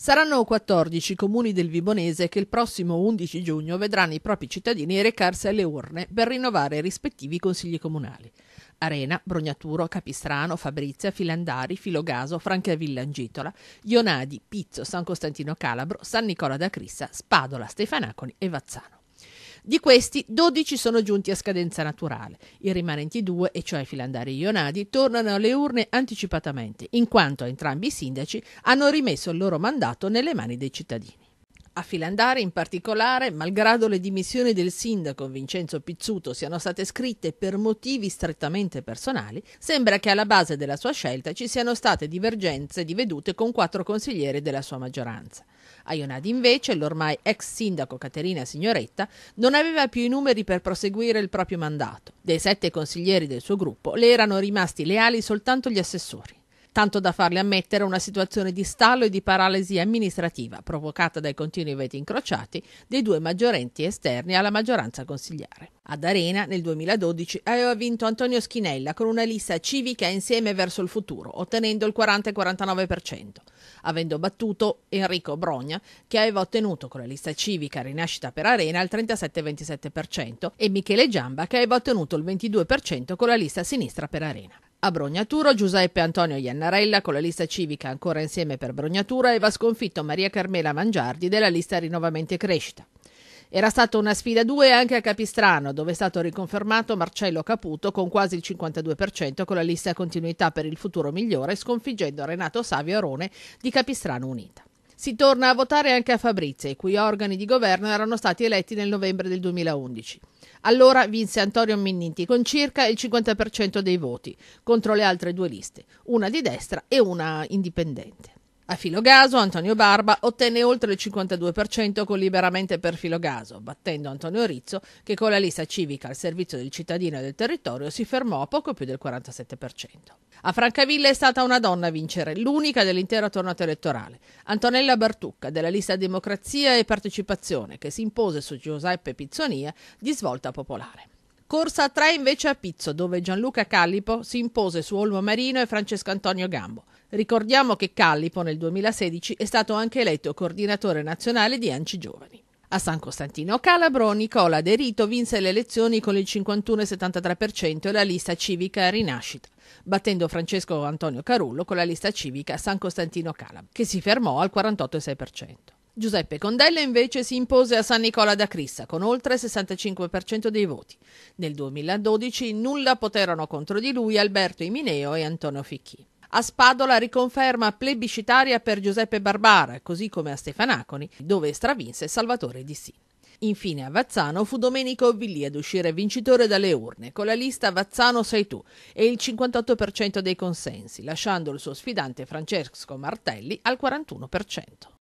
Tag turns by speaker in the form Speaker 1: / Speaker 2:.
Speaker 1: Saranno 14 i comuni del Vibonese che il prossimo 11 giugno vedranno i propri cittadini recarsi alle urne per rinnovare i rispettivi consigli comunali. Arena, Brognaturo, Capistrano, Fabrizia, Filandari, Filogaso, Francavilla Angitola, Ionadi, Pizzo, San Costantino Calabro, San Nicola da Crissa, Spadola, Stefanacoli e Vazzano. Di questi, 12 sono giunti a scadenza naturale. I rimanenti due, e cioè Filandari e Ionadi, tornano alle urne anticipatamente, in quanto entrambi i sindaci hanno rimesso il loro mandato nelle mani dei cittadini. A Filandare, in particolare, malgrado le dimissioni del sindaco Vincenzo Pizzuto siano state scritte per motivi strettamente personali, sembra che alla base della sua scelta ci siano state divergenze di vedute con quattro consiglieri della sua maggioranza. A Ionadi invece l'ormai ex sindaco Caterina Signoretta non aveva più i numeri per proseguire il proprio mandato. Dei sette consiglieri del suo gruppo le erano rimasti leali soltanto gli assessori tanto da farle ammettere una situazione di stallo e di paralisi amministrativa provocata dai continui veti incrociati dei due maggiorenti esterni alla maggioranza consigliare. Ad Arena nel 2012 aveva eh, vinto Antonio Schinella con una lista civica insieme verso il futuro, ottenendo il 40-49%, avendo battuto Enrico Brogna che aveva ottenuto con la lista civica Rinascita per Arena il 37-27% e Michele Giamba che aveva ottenuto il 22% con la lista sinistra per Arena. A Brognaturo Giuseppe Antonio Iannarella con la lista civica ancora insieme per Brognaturo aveva sconfitto Maria Carmela Mangiardi della lista Rinnovamenti e Crescita. Era stata una sfida 2 anche a Capistrano, dove è stato riconfermato Marcello Caputo con quasi il 52% con la lista Continuità per il futuro migliore, sconfiggendo Renato Savio Arone di Capistrano Unita. Si torna a votare anche a Fabrizia, i cui organi di governo erano stati eletti nel novembre del 2011. Allora vinse Antonio Minniti con circa il 50% dei voti contro le altre due liste, una di destra e una indipendente. A Filogaso Antonio Barba ottenne oltre il 52% con Liberamente per Filogaso, battendo Antonio Rizzo che con la lista civica al servizio del cittadino e del territorio si fermò a poco più del 47%. A Francavilla è stata una donna a vincere, l'unica dell'intera tornata elettorale, Antonella Bartucca della lista Democrazia e Partecipazione che si impose su Giuseppe Pizzonia di svolta popolare. Corsa a tre invece a Pizzo, dove Gianluca Callipo si impose su Olmo Marino e Francesco Antonio Gambo. Ricordiamo che Callipo nel 2016 è stato anche eletto coordinatore nazionale di Anci Giovani. A San Costantino Calabro Nicola De Rito vinse le elezioni con il 51,73% e la lista civica Rinascita, battendo Francesco Antonio Carullo con la lista civica San Costantino Calabro, che si fermò al 48,6%. Giuseppe Condella invece si impose a San Nicola da Crissa con oltre il 65% dei voti. Nel 2012 nulla poterono contro di lui Alberto Imineo e Antonio Ficchi. A Spadola riconferma plebiscitaria per Giuseppe Barbara, così come a Stefanaconi, dove stravinse Salvatore Di Sì. Infine a Vazzano fu Domenico Villì ad uscire vincitore dalle urne con la lista Vazzano sei tu e il 58% dei consensi, lasciando il suo sfidante Francesco Martelli al 41%.